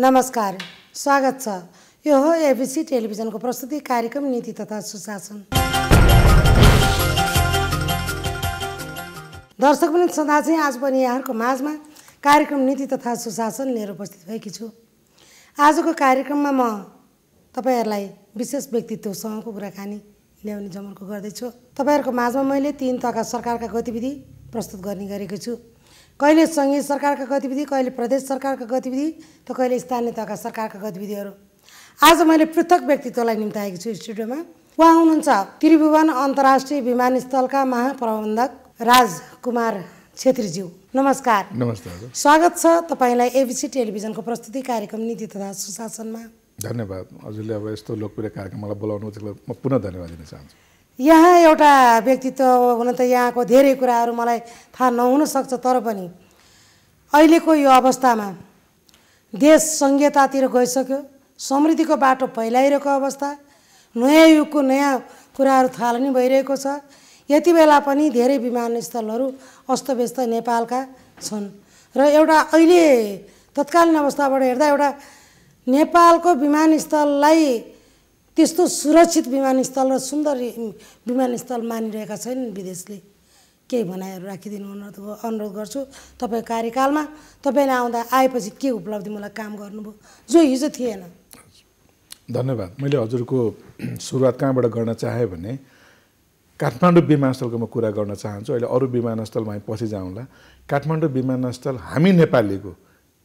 नमस्कार स्वागत छ यो हो एबिसी टेलिभिजनको प्रस्तुति कार्यक्रम नीति तथा सुशासन दर्शक पनि सदा चाहिँ आज पनि यहाँहरूको माझमा कार्यक्रम नीति तथा सुशासन लिएर उपस्थित भएकी छु आजको कार्यक्रममा म तपाईँहरूलाई विशेष व्यक्तित्वसँगको कुराकानी ल्याउने जमर्को गर्दैछु तपाईँहरूको माझमा मैले तिन तहका सरकारका गतिविधि प्रस्तुत गर्ने गरेको छु कहिले सङ्घीय सरकारका गतिविधि कहिले प्रदेश सरकारका गतिविधि त कहिले स्थानीय तहका सरकारका गतिविधिहरू आज मैले पृथक व्यक्तित्वलाई निम्ताएको छु स्टुडियोमा उहाँ हुनुहुन्छ त्रिभुवन अन्तर्राष्ट्रिय विमानस्थलका महाप्रबन्धक राजकुमार छेत्रीज्यू नमस्कार नमस्कार स्वागत छ तपाईँलाई एबिसी टेलिभिजनको प्रस्तुति कार्यक्रम नीति तथा सुशासनमा धन्यवाद हजुरले अब यस्तो लोकप्रिय मलाई बोलाउनु म पुनः धन्यवाद दिन चाहन्छु यहाँ एउटा व्यक्तित्व हुन त यहाँको धेरै कुराहरू मलाई थाहा नहुनसक्छ तर पनि अहिलेको यो अवस्थामा देश सङ्घीयतातिर गइसक्यो समृद्धिको बाटो फैलाइरहेको अवस्था नयाँ युगको नयाँ कुराहरू थालनी भइरहेको छ यति बेला पनि धेरै विमानस्थलहरू अस्तव्यस्त नेपालका छन् र एउटा अहिले तत्कालीन अवस्थाबाट हेर्दा एउटा नेपालको विमानस्थललाई त्यस्तो सुरक्षित विमानस्थल र सुन्दर विमानस्थल मानिरहेका छैनन् विदेशले केही भनाइहरू राखिदिनु अनुरोध गर्छु तपाईँ कार्यकालमा तपाईँले आउँदा आएपछि के उपलब्धि मलाई काम गर्नुभयो जो हिजो थिएन धन्यवाद मैले हजुरको सुरुवात कहाँबाट गर्न चाहेँ भने काठमाडौँ विमानस्थलको म कुरा गर्न चाहन्छु अहिले अरू विमानस्थलमा हामी पछि जाउँला काठमाडौँ विमानस्थल हामी नेपालीको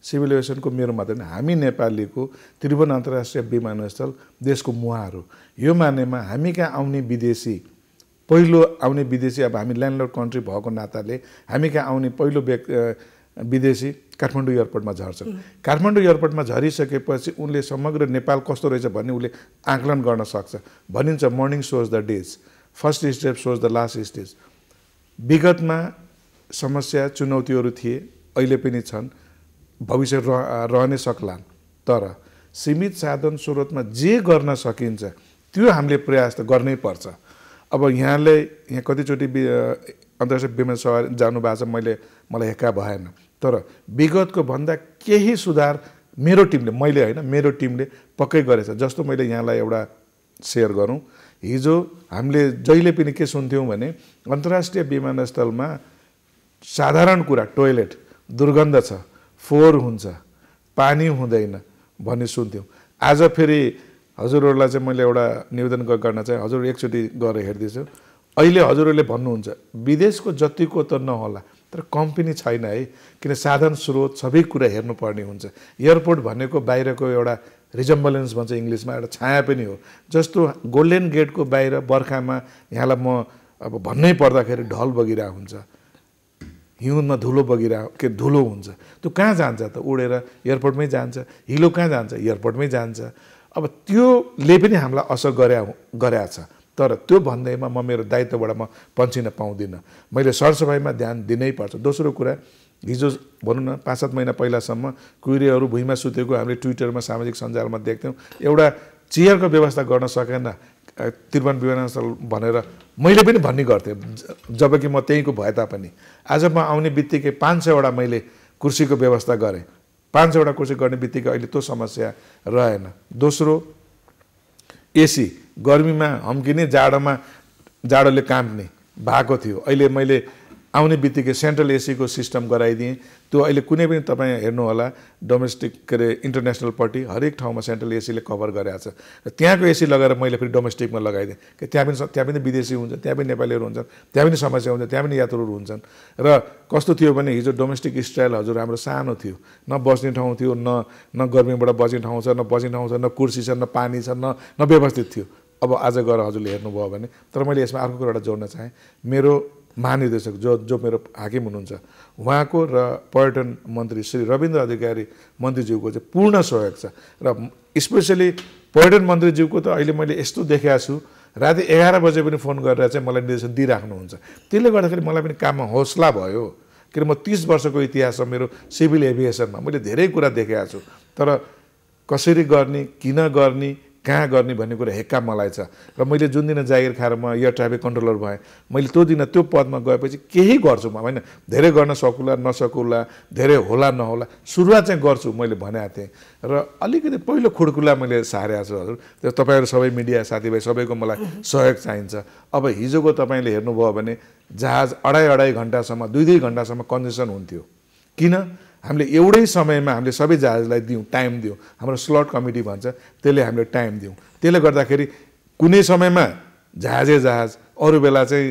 सिभिल एभिएसनको मेरो मात्रै होइन हामी नेपालीको त्रिभुवन अन्तर्राष्ट्रिय विमानस्थल देशको मुहार हो यो मानेमा हामी कहाँ आउने विदेशी पहिलो आउने विदेशी अब हामी ल्यान्डलोड कन्ट्री भएको नाताले हामी कहाँ आउने पहिलो व्यक्ति विदेशी काठमाडौँ एयरपोर्टमा झर्छन् काठमाडौँ एयरपोर्टमा झरिसकेपछि उनले समग्र नेपाल कस्तो रहेछ भन्ने उसले आकलन गर्न सक्छ भनिन्छ morning shows the day's first step shows the last stage विगतमा समस्या चुनौतीहरू थिए अहिले पनि छन् भविष्य रह रहनै सक्लान् तर सीमित साधन स्रोतमा जे गर्न सकिन्छ त्यो हामीले प्रयास त गर्नै पर्छ अब यहाँले यहाँ कतिचोटि अन्तर्राष्ट्रिय विमान जानु जानुभएको छ मैले मलाई हेक्का भएन तर विगतको भन्दा केही सुधार मेरो टिमले मैले होइन मेरो टिमले पक्कै गरेछ जस्तो मैले यहाँलाई एउटा सेयर गरौँ हिजो हामीले जहिले पनि के सुन्थ्यौँ भने अन्तर्राष्ट्रिय विमानस्थलमा साधारण कुरा टोयलेट दुर्गन्ध छ फोहोर हुन्छ पानी हुँदैन भन्ने सुन्थ्यौँ आज फेरि हजुरहरूलाई चाहिँ मैले एउटा निवेदन गर्न चाहिँ हजुर एकचोटि गएर हेर्दैछु अहिले हजुरहरूले भन्नुहुन्छ विदेशको जतिको त नहोला तर कम्पनी छैन है किन साधन स्रोत सबै कुरा हेर्नुपर्ने हुन्छ एयरपोर्ट भनेको बाहिरको एउटा रिजम्बलेन्स भन्छ इङ्ग्लिसमा एउटा छाया पनि हो जस्तो गोल्डेन गेटको बाहिर बर्खामा यहाँलाई म अब भन्नै पर्दाखेरि ढल बगिरहेको हुन्छ हिउँदमा धुलो बगिरह के धुलो हुन्छ त्यो कहाँ जान्छ त उडेर एयरपोर्टमै जान्छ हिलो कहाँ जान्छ एयरपोर्टमै जान्छ अब त्योले पनि हामीलाई असर गरे गरेका छ तर त्यो भन्दैमा म मेरो दायित्वबाट म पन्छिन पाउँदिनँ मैले सरसफाइमा ध्यान दिनै पर्छ दोस्रो कुरा हिजो भनौँ न पाँच सात महिना पहिलासम्म कुहिरेहरू भुइँमा सुतेको हामीले ट्विटरमा सामाजिक सञ्जालमा देख्थ्यौँ एउटा चेयरको व्यवस्था गर्न सकेन त्रिभुवन विमानस्थल भनेर मैले पनि भन्ने गर्थेँ जबकि म त्यहीँको भए तापनि आज म आउने बित्तिकै पाँच सयवटा मैले कुर्सीको व्यवस्था गरेँ पाँच सयवटा कुर्सी गर्ने बित्तिकै अहिले त्यो समस्या रहेन दोस्रो एसी गर्मीमा हम्किने जाडोमा जाडोले काम्ने भएको थियो अहिले मैले आउने बित्तिकै सेन्ट्रल एसीको सिस्टम गराइदिएँ त्यो अहिले कुनै पनि तपाईँ हेर्नुहोला डोमेस्टिक के अरे पार्टी हरेक ठाउँमा सेन्ट्रल एसीले कभर गरेको छ र त्यहाँको एसी लगाएर मैले फेरि डोमेस्टिकमा लगाइदिएँ कि त्यहाँ पनि त्यहाँ पनि विदेशी हुन्छ त्यहाँ पनि नेपालीहरू हुन्छन् त्यहाँ पनि समस्या हुन्छ त्यहाँ पनि यात्रुहरू हुन्छन् र कस्तो थियो भने हिजो डोमेस्टिक स्टाइल हजुर हाम्रो सानो थियो न बस्ने ठाउँ थियो न न गर्मीबाट बस्ने ठाउँ छ न बस्ने ठाउँ छ न कुर्सी छ न पानी छ न न व्यवस्थित थियो अब आज गएर हजुरले हेर्नुभयो भने तर मैले यसमा अर्को कुरा एउटा जोड्न चाहेँ मेरो महानिर्देशक जो जो मेरो हाकिम हुनुहुन्छ उहाँको र पर्यटन मन्त्री श्री रविन्द्र अधिकारी मन्त्रीज्यूको चाहिँ पूर्ण सहयोग छ र स्पेसली पर्यटन मन्त्रीज्यूको त अहिले मैले यस्तो देखाएको छु राति एघार बजे पनि फोन गरेर चाहिँ मलाई निर्देशन दिइराख्नुहुन्छ त्यसले गर्दाखेरि मलाई पनि काममा हौसला भयो किन म तिस वर्षको इतिहास छ मेरो सिभिल एभिएसनमा मैले धेरै कुरा देखेको छु तर कसरी गर्ने किन गर्ने कहाँ गर्ने भन्ने कुरा हेक्का मलाई छ र मैले जुन दिन जागिर खाएर म एयर ट्राफिक कन्ट्रोलर भएँ मैले त्यो दिन त्यो पदमा गएपछि केही गर्छु म होइन धेरै गर्न सकुला नसकुला धेरै होला नहोला सुरुवात चाहिँ गर्छु मैले भनेको थिएँ र अलिकति पहिलो खुड्कुला मैले सारेको छु हजुर त्यो तपाईँहरू सबै मिडिया साथीभाइ सबैको मलाई सहयोग चाहिन्छ अब हिजोको तपाईँले हेर्नुभयो भने जहाज अढाई अढाई घन्टासम्म दुई दुई घन्टासम्म कन्जेसन हुन्थ्यो किन हामीले एउटै समयमा हामीले सबै जहाजलाई दियौँ टाइम दियौँ हाम्रो स्लट कमिटी भन्छ त्यसले हामीले टाइम दिउँ त्यसले गर्दाखेरि कुनै समयमा जहाजै जहाज अरू बेला चाहिँ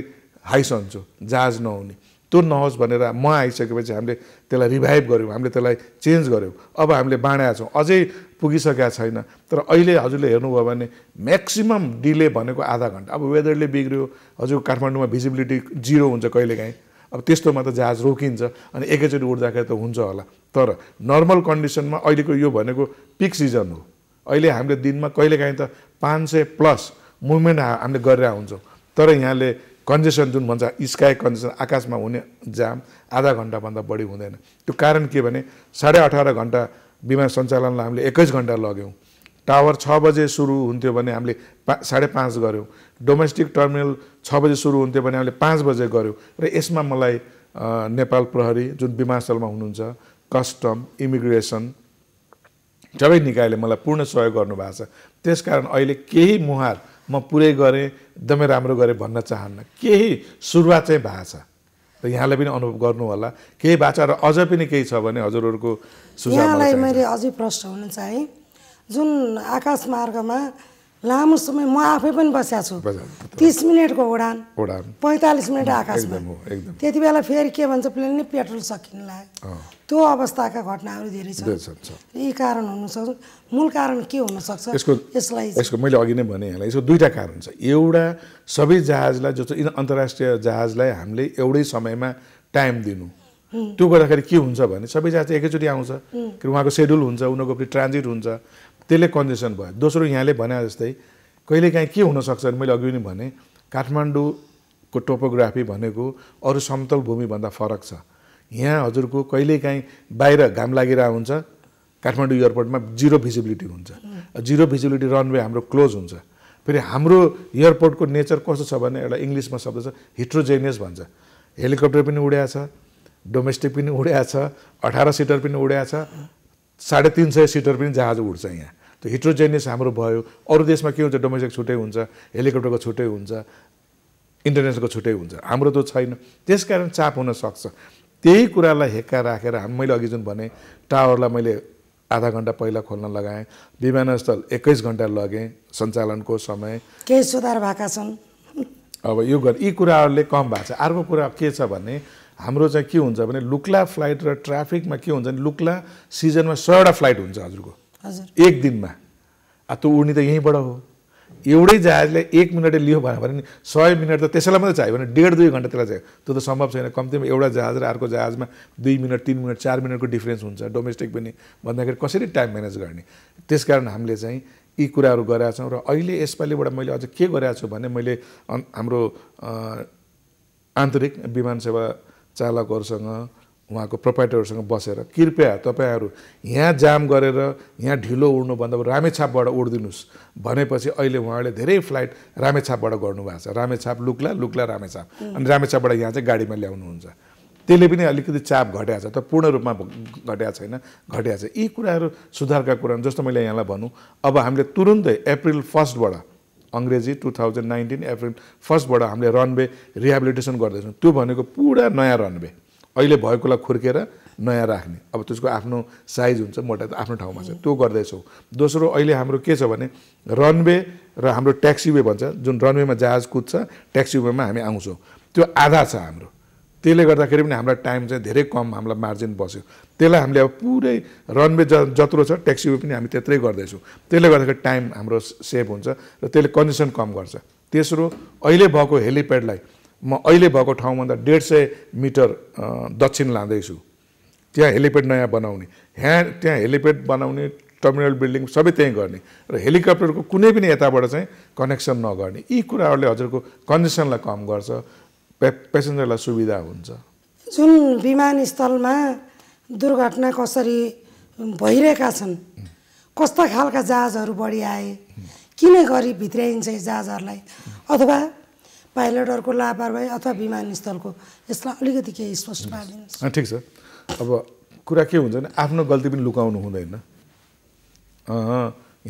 हाइसन्छु जहाज नहुने त्यो नहोस् भनेर म आइसकेपछि हामीले त्यसलाई रिभाइभ गऱ्यौँ हामीले त्यसलाई चेन्ज गऱ्यौँ अब हामीले बाँडेका छौँ अझै पुगिसकेका छैन तर अहिले हजुरले हेर्नुभयो भने म्याक्सिमम् डिले भनेको आधा घन्टा अब वेदरले बिग्रियो हजुर काठमाडौँमा भिजिबिलिटी जिरो हुन्छ कहिलेकाहीँ अब त्यस्तोमा त जहाज रोकिन्छ अनि एकैचोटि उड्दाखेरि त हुन्छ होला तर नर्मल कन्डिसनमा अहिलेको यो भनेको पिक सिजन हो अहिले हामीले दिनमा कहिलेकाहीँ त पाँच सय प्लस मुभमेन्ट हामीले गरेर हुन्छौँ तर यहाँले कन्जेसन जुन भन्छ स्काई कन्जेसन आकाशमा हुने जाम आधा घन्टाभन्दा बढी हुँदैन त्यो कारण के भने साढे अठार घन्टा विमान सञ्चालनलाई हामीले एक्काइस घन्टा लग्यौँ टावर छ बजे सुरु हुन्थ्यो भने हामीले पा साढे पाँच गऱ्यौँ डोमेस्टिक टर्मिनल छ बजे सुरु हुन्थ्यो भने हामीले पाँच बजे गऱ्यौँ र यसमा मलाई नेपाल प्रहरी जुन विमानस्थलमा हुनुहुन्छ कस्टम इमिग्रेसन सबै निकायले मलाई पूर्ण सहयोग गर्नुभएको छ त्यसकारण अहिले केही मुहार म पुरै गरेँ एकदमै राम्रो गरेँ भन्न चाहन्न केही सुरुवात चाहिँ भएको छ र यहाँलाई पनि अनुभव गर्नु होला केही भएको छ र अझै पनि केही छ भने हजुरहरूको सुझाव मैले अझै प्रश्न हुन चाहेँ जुन आकाश मार्गमा लामो समय म आफै पनि बसेको छु तिस मिनटको उडान उडान पैँतालिस मिनट आकाशमा त्यति बेला फेरि के भन्छ प्लेन नै पेट्रोल सकिन लाग्यो त्यो अवस्थाका घटनाहरू धेरै छन् यी कारण हुनसक्छ मूल कारण के हुनसक्छ यसको यसलाई यसको मैले अघि नै भने यसलाई यसको दुईवटा कारण छ एउटा सबै जहाजलाई जस्तो अन्तर्राष्ट्रिय जहाजलाई हामीले एउटै समयमा टाइम दिनु त्यो गर्दाखेरि के हुन्छ भने सबै जहाज एकैचोटि आउँछ कि उहाँको सेड्युल हुन्छ उनीहरूको फेरि ट्रान्जिट हुन्छ त्यसले कन्जेसन भयो दोस्रो यहाँले भने जस्तै कहिलेकाहीँ के हुनसक्छ मैले अघि पनि भने काठमाडौँको टोपोग्राफी भनेको अरू समतल भूमिभन्दा फरक छ यहाँ हजुरको कहिलेकाहीँ बाहिर घाम लागिरहेको हुन्छ काठमाडौँ एयरपोर्टमा जिरो भिजिबिलिटी हुन्छ जिरो भिजिबिलिटी रनवे हाम्रो क्लोज हुन्छ फेरि हाम्रो एयरपोर्टको नेचर कस्तो छ भने एउटा इङ्ग्लिसमा शब्द छ हिट्रोजेनियस भन्छ हेलिकप्टर पनि उड्या छ डोमेस्टिक पनि उड्या छ अठार सिटर पनि उड्या छ साढे तिन सय सिटर पनि जहाज उड्छ यहाँ त्यो हिट्रोजेनियस हाम्रो भयो अरू देशमा के हुन्छ डोमेस्टिक छुट्टै हुन्छ हेलिकप्टरको छुट्टै हुन्छ इन्टरनेसनलको छुट्टै हुन्छ हाम्रो त छैन त्यस कारण चाप हुनसक्छ त्यही कुरालाई हेक्का राखेर हामी मैले अघि जुन भने टावरलाई मैले आधा घन्टा पहिला खोल्न लगाएँ विमानस्थल एक्काइस घन्टा लगेँ सञ्चालनको समय केही सुधार भएका छन् अब यो गर यी कुराहरूले कम भएको छ अर्को कुरा के छ भने हाम्रो चाहिँ के हुन्छ भने लुक्ला फ्लाइट र ट्राफिकमा के हुन्छ भने लुक्ला सिजनमा सयवटा फ्लाइट हुन्छ हजुरको हजुर एक दिनमा अब त्यो उड्ने त यहीँबाट हो एउटै जहाजले एक मिनटले लियो भने भने सय मिनट त त्यसैलाई मात्रै चाहियो भने डेढ दुई घन्टा त्यसलाई चाहियो त्यो त सम्भव छैन कम्तीमा एउटा जहाज र अर्को जहाजमा दुई मिनट तिन मिनट चार मिनटको डिफ्रेन्स हुन्छ डोमेस्टिक पनि भन्दाखेरि कसरी टाइम म्यानेज गर्ने त्यसकारण हामीले चाहिँ यी कुराहरू गरेका छौँ र अहिले यसपालिबाट मैले अझ के गरेका छु भने मैले हाम्रो आन्तरिक विमान सेवा चालकहरूसँग उहाँको प्रोपाइटरहरूसँग बसेर कृपया तपाईँहरू यहाँ जाम गरेर यहाँ ढिलो उड्नुभन्दा रामेछापबाट उडिदिनुहोस् भनेपछि अहिले उहाँले धेरै फ्लाइट रामेछापबाट गर्नुभएको छ रामेछाप लुक्ला लुक्ला रामेछाप अनि रामेछापबाट यहाँ चाहिँ गाडीमा ल्याउनुहुन्छ त्यसले पनि अलिकति चाप घट्याएको छ तर पूर्ण रूपमा घटाएको छैन घटाएको छ यी कुराहरू सुधारका कुरा जस्तो मैले यहाँलाई भनौँ अब हामीले तुरुन्तै अप्रिल फर्स्टबाट अङ्ग्रेजी टु थाउजन्ड नाइन्टिन एप्रिल फर्स्टबाट हामीले रनवे रिहेबिलिटेसन गर्दैछौँ त्यो भनेको पुरा नयाँ रनवे अहिले भएकोलाई खुर्केर नयाँ राख्ने अब त्यसको आफ्नो साइज हुन्छ मोटा आफ्नो ठाउँमा छ त्यो गर्दैछौँ दोस्रो अहिले हाम्रो के छ भने रनवे र हाम्रो ट्याक्सीवे भन्छ जुन रनवेमा जहाज कुद्छ ट्याक्सी वेमा हामी आउँछौँ त्यो आधा छ हाम्रो त्यसले गर्दाखेरि पनि हामीलाई टाइम चाहिँ धेरै कम हामीलाई मार्जिन बस्यो त्यसलाई हामीले अब पुरै रनवे ज जत्रो छ ट्याक्सी पनि हामी त्यत्रै गर्दैछौँ त्यसले गर्दाखेरि टाइम हाम्रो सेभ हुन्छ र त्यसले कन्डिसन कम गर्छ तेस्रो अहिले भएको हेलिप्याडलाई म अहिले भएको ठाउँभन्दा डेढ सय मिटर दक्षिण लाँदैछु त्यहाँ हेलिप्याड नयाँ बनाउने यहाँ त्यहाँ हेलिप्याड बनाउने टर्मिनल बिल्डिङ सबै त्यहीँ गर्ने र हेलिकप्टरको कुनै पनि यताबाट चाहिँ कनेक्सन नगर्ने यी कुराहरूले हजुरको कन्डिसनलाई कम गर्छ पे पेसेन्जरलाई सुविधा हुन्छ जुन विमानस्थलमा दुर्घटना कसरी भइरहेका छन् कस्ता खालका जहाजहरू बढी आए किन गरी भित्राइन्छ जहाजहरूलाई अथवा पाइलटहरूको लापरवाही अथवा विमानस्थलको यसलाई अलिकति केही स्पष्ट पारिदिनु ठिक छ अब कुरा के हुन्छ भने आफ्नो गल्ती पनि लुकाउनु हुँदैन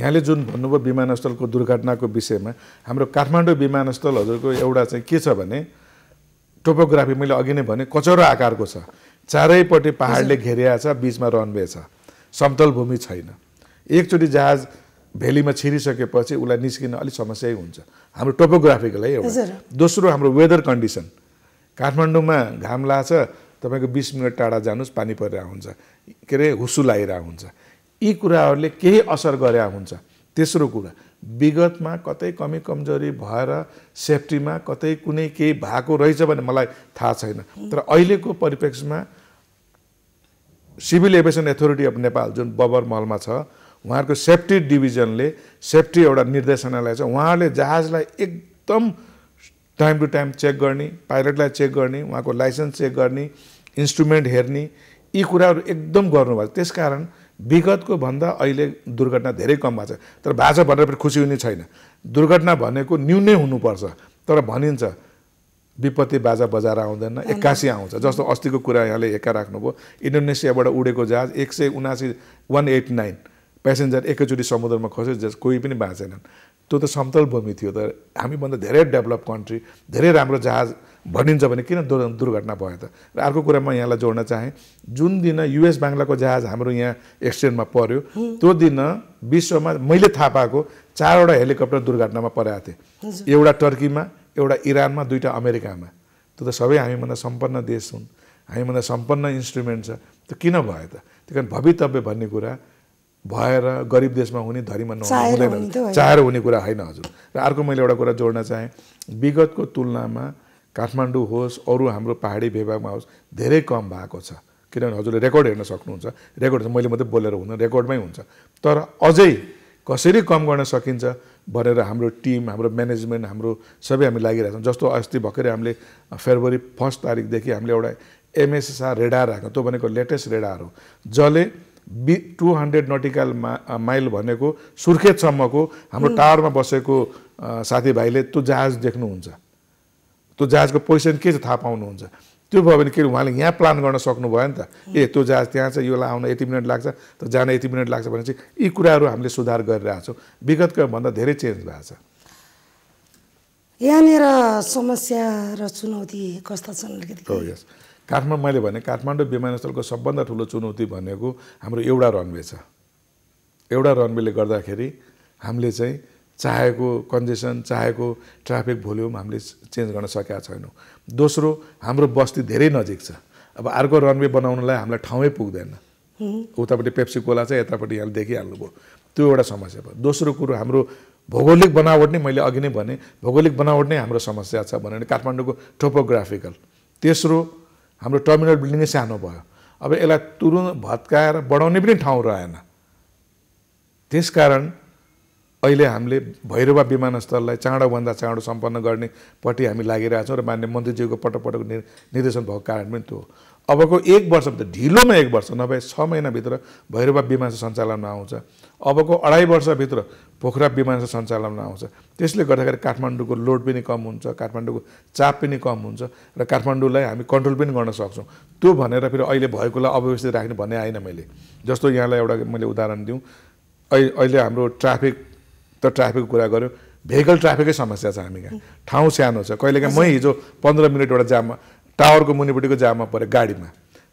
यहाँले जुन भन्नुभयो विमानस्थलको दुर्घटनाको विषयमा हाम्रो काठमाडौँ विमानस्थल हजुरको एउटा चाहिँ के छ भने टोपोग्राफी मैले अघि नै भने कचौरा आकारको छ चारैपट्टि पाहाडले घेरिया छ बिचमा रनवे छ समतल भूमि छैन एकचोटि जहाज भेलीमा छिरिसकेपछि उसलाई निस्किन अलिक समस्या हुन्छ हाम्रो टोपोग्राफीको लागि एउटा दोस्रो हाम्रो वेदर कन्डिसन काठमाडौँमा घाम लाग्छ तपाईँको बिस मिनट टाढा जानुहोस् पानी परेर हुन्छ के अरे हुसु लागिरहेको हुन्छ यी कुराहरूले केही असर गरेर हुन्छ तेस्रो कुरा विगतमा कतै कमी कमजोरी भएर सेफ्टीमा कतै कुनै केही भएको रहेछ भने मलाई थाहा छैन तर अहिलेको परिप्रेक्ष्यमा civil aviation authority of Nepal जुन बबर महलमा छ उहाँहरूको सेफ्टी डिभिजनले सेफ्टी एउटा निर्देशनालय छ उहाँहरूले जहाजलाई एकदम टाइम टु टाइम चेक गर्ने पाइलटलाई चेक गर्ने उहाँको लाइसेन्स चेक गर्ने इन्स्ट्रुमेन्ट हेर्ने यी कुराहरू एकदम गर्नुभएको त्यस कारण विगतको भन्दा अहिले दुर्घटना धेरै कम भएको छ तर भएको छ भनेर पनि खुसी हुने छैन दुर्घटना भनेको न्यूनै हुनुपर्छ तर भनिन्छ विपत्ति बाजा बजार आउँदैन एक्कासी आउँछ जस्तो अस्तिको कुरा यहाँले हेक्का राख्नुभयो इन्डोनेसियाबाट उडेको जहाज एक सय उनासी वान एट नाइन प्यासेन्जर एकैचोटि समुद्रमा खस्यो जस कोही पनि बाँचेनन् त्यो त समतल भूमि थियो तर हामीभन्दा धेरै डेभलप कन्ट्री धेरै राम्रो जहाज भनिन्छ भने किन दुर् दुर्घटना भयो त र अर्को कुरा म यहाँलाई जोड्न चाहेँ जुन दिन युएस बाङ्लाको जहाज हाम्रो यहाँ एक्सिडेन्टमा पर्यो त्यो दिन विश्वमा मैले थाहा पाएको चारवटा हेलिकप्टर दुर्घटनामा परेको थिएँ एउटा टर्कीमा एउटा इरानमा दुईवटा अमेरिकामा त्यो त सबै हामीभन्दा सम्पन्न देश हुन् हामीभन्दा सम्पन्न इन्स्ट्रुमेन्ट छ त्यो किन भयो त त्यही कारण भवितव्य भन्ने कुरा भएर गरिब देशमा हुने धरीमा नहुँदैन चाहेर हुने कुरा होइन हजुर र अर्को मैले एउटा कुरा जोड्न चाहेँ विगतको तुलनामा काठमाडौँ होस् अरू हाम्रो पाहाडी विभागमा होस् धेरै कम भएको छ किनभने हजुरले रेकर्ड हेर्न सक्नुहुन्छ रेकर्ड मैले मात्रै बोलेर हुँदैन रेकर्डमै हुन्छ तर अझै कसरी कम गर्न सकिन्छ भनेर हाम्रो टिम हाम्रो म्यानेजमेन्ट हाम्रो सबै हामी लागिरहेछौँ जस्तो अस्ति भर्खरै हामीले फेब्रुअरी फर्स्ट तारिकदेखि हामीले एउटा एमएसएसआर रेडार राखेको त्यो भनेको लेटेस्ट रेडार हो जसले बि टु हन्ड्रेड नटिकल मा माइल भनेको सुर्खेतसम्मको हाम्रो टावरमा बसेको साथीभाइले त्यो जहाज देख्नुहुन्छ त्यो जहाजको पोजिसन के छ थाहा पाउनुहुन्छ त्यो भयो भने के अरे उहाँले यहाँ प्लान गर्न सक्नुभयो नि त ए त्यो जहाज त्यहाँ छ योलाई आउन यति मिनट लाग्छ त जान यति मिनट लाग्छ भने चाहिँ यी कुराहरू हामीले सुधार गरिरहेछौँ विगतको भन्दा धेरै चेन्ज भएको छ यहाँनिर समस्या र चुनौती कस्ता छन् अलिकति काठमाडौँ मैले भने काठमाडौँ विमानस्थलको सबभन्दा ठुलो चुनौती भनेको हाम्रो एउटा रनवे छ एउटा रनवेले गर्दाखेरि हामीले चाहिँ चाहेको कन्जेसन चाहेको ट्राफिक भोल्युम हामीले चेन्ज गर्न सकेका छैनौँ दोस्रो हाम्रो बस्ती धेरै नजिक छ अब अर्को रनवे बनाउनलाई हामीलाई ठाउँै पुग्दैन उतापट्टि पेप्सी कोला छ यतापट्टि यहाँले देखिहाल्नुभयो त्यो एउटा समस्या भयो दोस्रो कुरो हाम्रो भौगोलिक बनावट नै मैले अघि नै भने भौगोलिक बनावट नै हाम्रो समस्या छ भने काठमाडौँको टोपोग्राफिकल तेस्रो हाम्रो टर्मिनल बिल्डिङ सानो भयो अब यसलाई तुरुन्त भत्काएर बढाउने पनि ठाउँ रहेन त्यस कारण अहिले हामीले भैरवा विमानस्थललाई चाँडोभन्दा चाँडो सम्पन्न गर्नेपट्टि हामी लागिरहेछौँ र मान्य मन्त्रीज्यूको पटक पटक निर्देशन भएको कारण पनि त्यो हो अबको एक वर्ष त ढिलोमा एक वर्ष नभए छ महिनाभित्र भैरवा विमानस्थल सञ्चालनमा आउँछ अबको अढाई वर्षभित्र पोखरा विमानस्थल सञ्चालनमा आउँछ त्यसले गर्दाखेरि काठमाडौँको लोड पनि कम हुन्छ काठमाडौँको चाप पनि कम हुन्छ र काठमाडौँलाई हामी कन्ट्रोल पनि गर्न सक्छौँ त्यो भनेर फेरि अहिले भएकोलाई अव्यवस्थित राख्ने भन्ने आएन मैले जस्तो यहाँलाई एउटा मैले उदाहरण दिउँ अहिले हाम्रो ट्राफिक त ट्राफिकको कुरा गऱ्यो भेहिकल ट्राफिकै समस्या छ हामी कहाँ ठाउँ सानो छ कहिलेकाहीँ म हिजो पन्ध्र मिनट एउटा जाममा टावरको मुनिपट्टिको जाममा पऱ्यो गाडीमा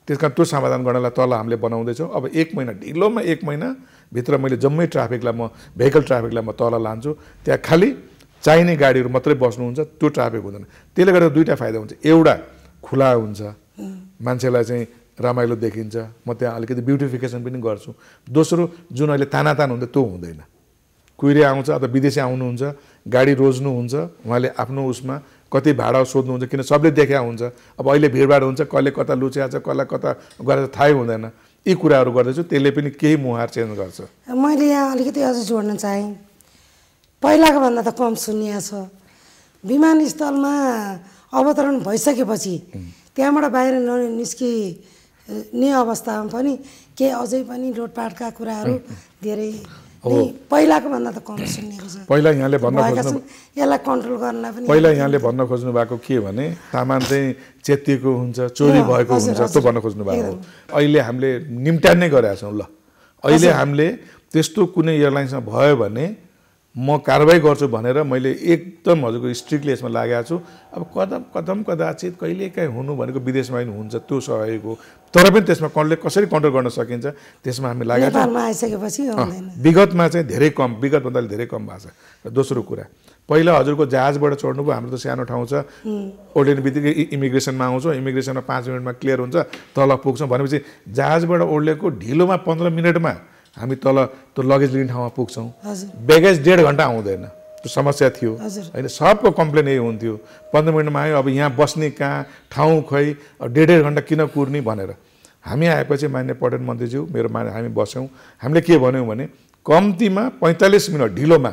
त्यस कारण त्यो समाधान गर्नलाई तल हामीले बनाउँदैछौँ अब एक महिना ढिलोमा एक महिनाभित्र मैले जम्मै ट्राफिकलाई म भेहिकल ट्राफिकलाई म तल लान्छु त्यहाँ खालि चाहिने गाडीहरू मात्रै बस्नुहुन्छ त्यो ट्राफिक हुँदैन त्यसले गर्दा दुईवटा फाइदा हुन्छ एउटा खुला हुन्छ मान्छेलाई चाहिँ रमाइलो देखिन्छ म त्यहाँ अलिकति ब्युटिफिकेसन पनि गर्छु दोस्रो जुन अहिले तानातान हुन्छ त्यो हुँदैन कुहिरे आउँछ अथवा विदेशी आउनुहुन्छ गाडी रोज्नुहुन्छ उहाँले आफ्नो उसमा कति भाडा सोध्नुहुन्छ किन सबले देखाएको हुन्छ अब अहिले भिडभाड हुन्छ कसले कता लुचिया छ कसलाई कता गरेर थाहै हुँदैन यी कुराहरू गर्दैछु त्यसले पनि केही मुहार चेन्ज गर्छ मैले यहाँ अलिकति अझ जोड्न चाहेँ पहिलाको भन्दा त कम सुनिया छ विमानस्थलमा अवतरण भइसकेपछि त्यहाँबाट बाहिर न निस्किने अवस्थामा पनि केही अझै पनि लोटपाटका कुराहरू धेरै पहिलाको भन्दा त कम सुनिएको छ पहिला यहाँले भन्न खोज्नु यसलाई कन्ट्रोल गर्नलाई पनि पहिला यहाँले भन्न खोज्नु भएको के भने सामान चाहिँ चेतिएको हुन्छ चोरी भएको हुन्छ त्यो भन्न खोज्नु भएको अहिले हामीले निम्ट्यान नै गरेका छौँ ल अहिले हामीले त्यस्तो कुनै एयरलाइन्समा भयो भने म कारवाही गर्छु भनेर मैले एकदम हजुरको स्ट्रिक्टली यसमा लागेको छु अब कदम कदम कदाचित कहिलेकाहीँ हुनु भनेको विदेशमा पनि हुन्छ त्यो सहयोग हो तर पनि त्यसमा कन्ट्रोल कसरी कन्ट्रोल गर्न सकिन्छ त्यसमा हामी लागेको आइसकेपछि विगतमा चाहिँ धेरै कम विगतभन्दा धेरै कम भएको छ दोस्रो कुरा पहिला हजुरको जहाजबाट चढ्नुभयो हाम्रो त सानो ठाउँ छ ओर्लिने बित्तिकै इमिग्रेसनमा आउँछौँ इमिग्रेसनमा पाँच मिनटमा क्लियर हुन्छ तल पुग्छौँ भनेपछि जहाजबाट ओर्लेको ढिलोमा पन्ध्र मिनटमा हामी तल त्यो लगेज लिने ठाउँमा पुग्छौँ ब्यागेज डेढ घन्टा आउँदैन त्यो समस्या थियो होइन सबको कम्प्लेन यही हुन्थ्यो पन्ध्र मिनटमा आयो अब यहाँ बस्ने कहाँ ठाउँ खै डेढ डेढ घन्टा किन कुर्ने भनेर हामी आएपछि मान्य पर्यटन मन्त्रीज्यू मेरो मान्य हामी बस्यौँ हामीले के भन्यौँ भने कम्तीमा पैँतालिस मिनट ढिलोमा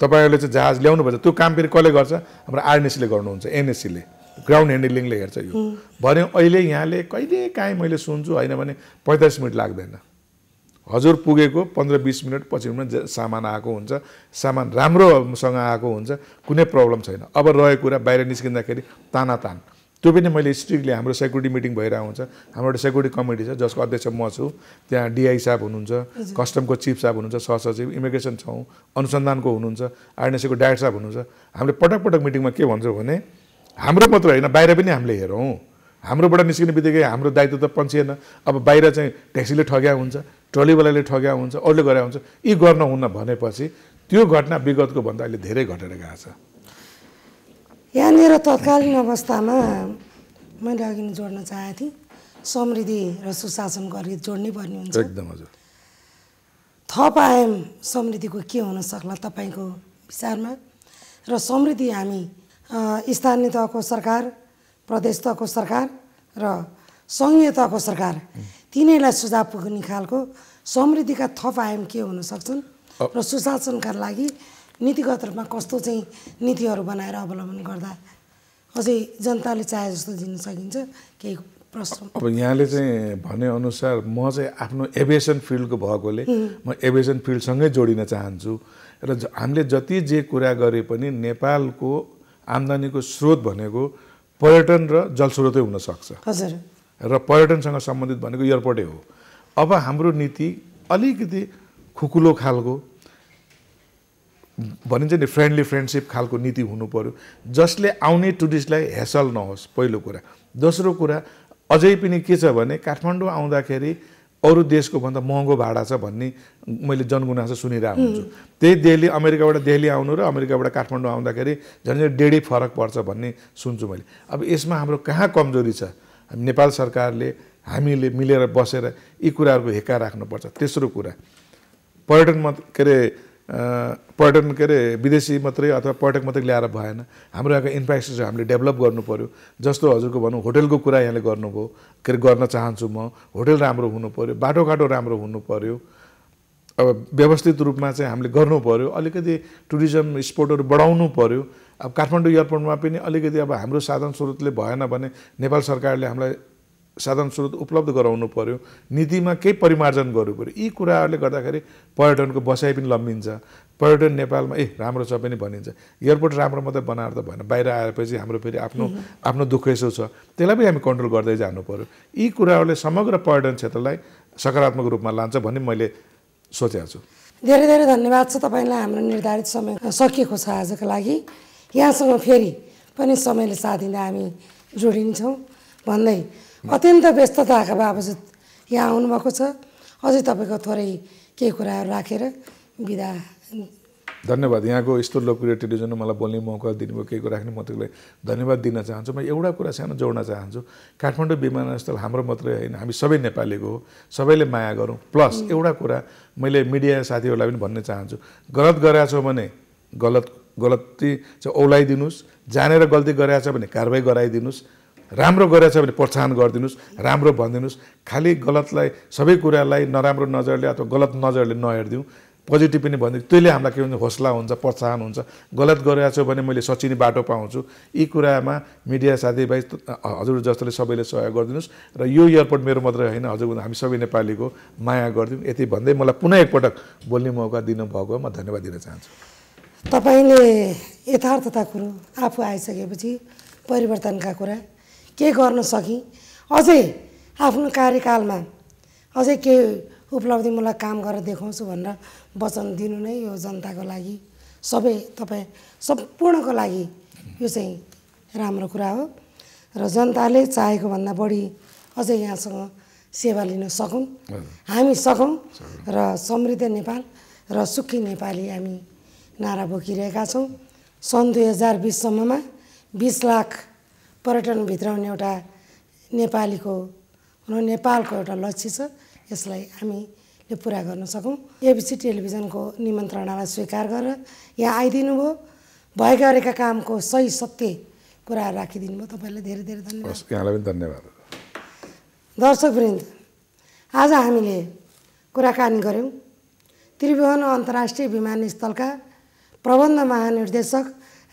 तपाईँहरूले चाहिँ जहाज ल्याउनुपर्छ त्यो काम फेरि कसले गर्छ हाम्रो आरएनएसले गर्नुहुन्छ एनएससीले ग्राउन्ड ह्यान्डलिङले हेर्छ यो भन्यो अहिले यहाँले कहिले काहीँ मैले सुन्छु होइन भने पैँतालिस मिनट लाग्दैन हजुर पुगेको पन्ध्र बिस मिनट पछि मिनट सामान आएको हुन्छ सामान राम्रोसँग आएको हुन्छ कुनै प्रब्लम छैन अब रहेको कुरा बाहिर निस्किँदाखेरि ताना तान त्यो पनि मैले स्ट्रिक्टली हाम्रो सेक्युरिटी मिटिङ भइरहेको हुन्छ हाम्रो एउटा सेक्युरिटी कमिटी छ जसको अध्यक्ष म छु त्यहाँ डिआई साहब हुनुहुन्छ कस्टमको चिफ साहब हुनुहुन्छ सहसचिव इमिग्रेसन छौँ अनुसन्धानको हुनुहुन्छ आइएनएसीको डाइरेक्ट साहब हुनुहुन्छ हामीले पटक पटक मिटिङमा के भन्छौँ भने हाम्रो मात्र होइन बाहिर पनि हामीले हेरौँ हाम्रोबाट निस्किने बित्तिकै हाम्रो दायित्व त पन्छिएन अब बाहिर चाहिँ ट्याक्सीले ठग्या हुन्छ ट्रलीवालाले ठग्या हुन्छ अरूले गरे हुन्छ यी गर्न हुन्न भनेपछि त्यो घटना विगतको भन्दा अहिले धेरै घटेर गएको छ यहाँनिर तत्कालीन अवस्थामा मैले अघि नै जोड्न चाहेको थिएँ समृद्धि र सुशासन गरी जोड्नै पर्ने हुन्छ एकदम हजुर थप आयाम समृद्धिको के हुन सक्ला तपाईँको विचारमा र समृद्धि हामी स्थानीय तहको सरकार प्रदेश तहको सरकार र सङ्घीय तहको सरकार तिनैलाई सुझाव पुग्ने खालको समृद्धिका थप आयाम के हुन सक्छन् र सुशासनका लागि नीतिगत रूपमा कस्तो चाहिँ नीतिहरू बनाएर अवलम्बन गर्दा अझै जनताले चाहे जस्तो दिन सकिन्छ केही प्रश्न अब यहाँले चाहिँ भनेअनुसार म चाहिँ आफ्नो एभिएसन फिल्डको भएकोले म एभिएसन फिल्डसँगै जोडिन चाहन्छु र हामीले जति जे कुरा गरे पनि नेपालको आम्दानीको स्रोत भनेको पर्यटन र जलस्रोतै हुनसक्छ हजुर र पर्यटनसँग सम्बन्धित भनेको एयरपोर्टै हो अब हाम्रो नीति अलिकति खुकुलो खालको भनिन्छ नि फ्रेन्डली फ्रेन्डसिप खालको नीति हुनु पऱ्यो जसले आउने टुरिस्टलाई हेसल नहोस् पहिलो कुरा दोस्रो कुरा अझै पनि के छ भने काठमाडौँ आउँदाखेरि अरू देशको भन्दा महँगो भाडा छ भन्ने मैले जनगुनासो सुनिरहेको हुन्छु त्यही दिल्ली अमेरिकाबाट दिल्ली आउनु र अमेरिकाबाट काठमाडौँ आउँदाखेरि झन् झन् डेढी फरक पर्छ भन्ने सुन्छु मैले अब यसमा हाम्रो कहाँ कमजोरी छ नेपाल सरकारले हामीले मिलेर बसेर यी कुराहरूको हेक्का राख्नुपर्छ तेस्रो कुरा पर्यटन मत के अरे पर्यटन के अरे विदेशी मात्रै अथवा पर्यटक मात्रै ल्याएर भएन हाम्रो यहाँको इन्फ्रास्ट्रक्चर हामीले डेभलप गर्नु पऱ्यो जस्तो हजुरको भनौँ होटेलको कुरा यहाँले गर्नुभयो के अरे गर्न चाहन्छु म होटेल राम्रो हुनु पऱ्यो बाटोघाटो राम्रो हुनु पऱ्यो अब व्यवस्थित रूपमा चाहिँ हामीले गर्नु पऱ्यो अलिकति टुरिज्म स्पोटहरू बढाउनु पऱ्यो अब काठमाडौँ एयरपोर्टमा पनि अलिकति अब हाम्रो साधन स्रोतले भएन भने नेपाल सरकारले हामीलाई साधन स्रोत उपलब्ध गराउनु पऱ्यो नीतिमा केही परिमार्जन गर्नु पऱ्यो यी कुराहरूले गर्दाखेरि पर्यटनको बसाइ पनि लम्बिन्छ पर्यटन नेपालमा ए राम्रो छ पनि भनिन्छ एयरपोर्ट राम्रो मात्रै बनाएर त भएन बाहिर आएपछि हाम्रो फेरि आफ्नो आफ्नो यसो छ त्यसलाई पनि हामी कन्ट्रोल गर्दै जानु पऱ्यो यी कुराहरूले समग्र पर्यटन क्षेत्रलाई सकारात्मक रूपमा लान्छ भन्ने मैले सोचेको छु धेरै धेरै धन्यवाद छ तपाईँलाई हाम्रो निर्धारित समय सकिएको छ आजको लागि यहाँसँग फेरि पनि समयले साथ दिँदा हामी जोडिन्छौँ भन्दै अत्यन्त व्यस्तताका बावजुद यहाँ आउनुभएको छ अझै तपाईँको थोरै केही कुराहरू राखेर बिदा धन्यवाद यहाँको यस्तो लोकप्रिय टेलिभिजनमा मलाई बोल्ने मौका दिनुभयो केही राख्ने म तपाईँलाई धन्यवाद दिन चाहन्छु म एउटा कुरा सानो जोड्न चाहन्छु काठमाडौँ विमानस्थल हाम्रो मात्रै होइन हामी सबै नेपालीको हो सबैले माया गरौँ प्लस एउटा कुरा मैले मिडिया साथीहरूलाई पनि भन्न चाहन्छु गलत गराएको छौँ भने गलत गलती चाहिँ औलाइदिनुहोस् जानेर गल्ती गराएछ भने कारवाही गराइदिनुहोस् राम्रो गरेछ भने प्रोत्साहन गरिदिनुहोस् राम्रो भनिदिनुहोस् खालि गलतलाई सबै कुरालाई नराम्रो नजरले अथवा गलत नजरले नहेरिदिउँ पोजिटिभ पनि भनिदिउँ त्यसले हामीलाई के भन्छ हौसला हुन्छ प्रोत्साहन हुन्छ गलत गरिरहेको छु भने मैले सचिने बाटो पाउँछु यी कुरामा मिडिया साथीभाइ हजुर जस्तोले सबैले सहयोग गरिदिनुहोस् र यो एयरपोर्ट मेरो मात्रै होइन हजुर हामी सबै नेपालीको माया गरिदिउँ यति भन्दै मलाई पुनः एकपटक बोल्ने मौका दिनुभएको म धन्यवाद दिन चाहन्छु तपाईँले यथार्थता कुरो आफू आइसकेपछि परिवर्तनका कुरा के गर्न सकेँ अझै आफ्नो कार्यकालमा अझै के उपलब्धिमूलक काम गरेर देखाउँछु भनेर वचन दिनु नै यो जनताको लागि सबै तपाईँ सम्पूर्णको लागि यो चाहिँ राम्रो कुरा हो र जनताले चाहेको भन्दा बढी अझै यहाँसँग सेवा लिन सकौँ हामी सकौँ र समृद्ध नेपाल र सुखी नेपाली हामी नारा बोकिरहेका छौँ सन् दुई हजार बिससम्ममा बिस लाख पर्यटनभित्र हुने एउटा नेपालीको नेपालको एउटा लक्ष्य छ यसलाई हामीले पुरा गर्न सकौँ एबिसी टेलिभिजनको निमन्त्रणालाई स्वीकार गरेर यहाँ आइदिनु भयो भएका गरेका कामको सही सत्य कुरा राखिदिनु भयो तपाईँलाई धेरै धेरै धन्यवाद यहाँलाई पनि धन्यवाद दर्शकवृन्द आज हामीले कुराकानी गऱ्यौँ त्रिभुवन अन्तर्राष्ट्रिय विमानस्थलका प्रबन्ध महानिर्देशक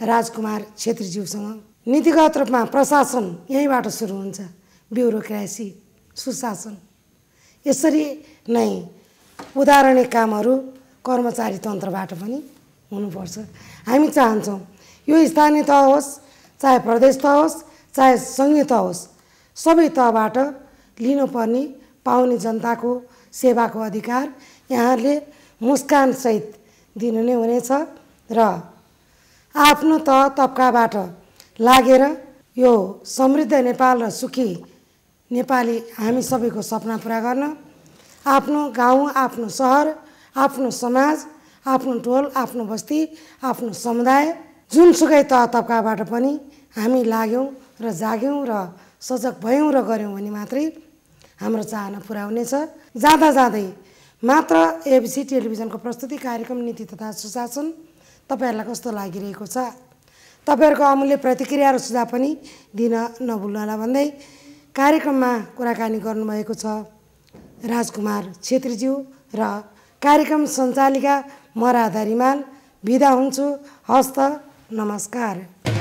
राजकुमार छेत्रीज्यूसँग नीतिगत रूपमा प्रशासन यहीँबाट सुरु हुन्छ ब्युरोक्रासी सुशासन यसरी नै उदाहरणीय कामहरू कर्मचारी तन्त्रबाट पनि हुनुपर्छ हामी चाहन्छौँ यो स्थानीय तह होस् चाहे प्रदेश तह होस् चाहे सङ्घीय तह होस् सबै तहबाट लिनुपर्ने पाउने जनताको सेवाको अधिकार यहाँले मुस्कानसहित दिनु नै हुनेछ र आफ्नो त तब्काबाट लागेर यो समृद्ध नेपाल र सुखी नेपाली हामी सबैको सपना पुरा गर्न आफ्नो गाउँ आफ्नो सहर आफ्नो समाज आफ्नो टोल आफ्नो बस्ती आफ्नो समुदाय जुनसुकै तह तब्काबाट पनि हामी लाग्यौँ र जाग्यौँ र सजग भयौँ र गऱ्यौँ भने मात्रै हाम्रो चाहना पुरा हुनेछ जाँदा जाँदै मात्र एबिसी टेलिभिजनको प्रस्तुति कार्यक्रम नीति तथा सुशासन तपाईँहरूलाई कस्तो लागिरहेको छ तपाईँहरूको अमूल्य प्रतिक्रिया र सुझाव पनि दिन नभुल्नुहोला भन्दै कार्यक्रममा कुराकानी गर्नुभएको छ राजकुमार छेत्रीज्यू र कार्यक्रम सञ्चालिका म राधा रिमाल बिदा हुन्छु हस्त नमस्कार